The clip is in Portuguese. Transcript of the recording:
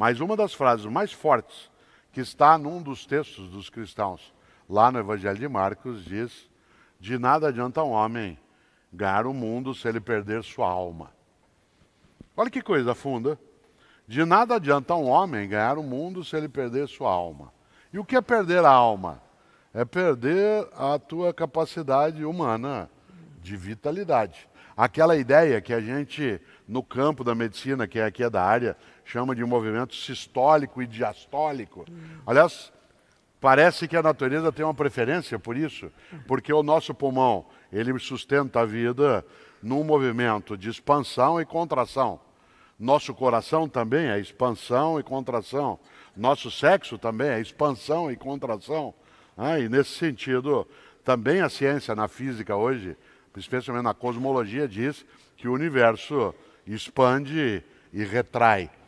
Mas uma das frases mais fortes que está num dos textos dos cristãos, lá no Evangelho de Marcos, diz: De nada adianta um homem ganhar o mundo se ele perder sua alma. Olha que coisa funda. De nada adianta um homem ganhar o mundo se ele perder sua alma. E o que é perder a alma? É perder a tua capacidade humana de vitalidade. Aquela ideia que a gente, no campo da medicina, que é aqui é da área, chama de movimento sistólico e diastólico. Hum. Aliás, parece que a natureza tem uma preferência por isso, porque o nosso pulmão, ele sustenta a vida num movimento de expansão e contração. Nosso coração também é expansão e contração. Nosso sexo também é expansão e contração. Ah, e nesse sentido, também a ciência na física hoje especialmente na cosmologia, diz que o universo expande e retrai.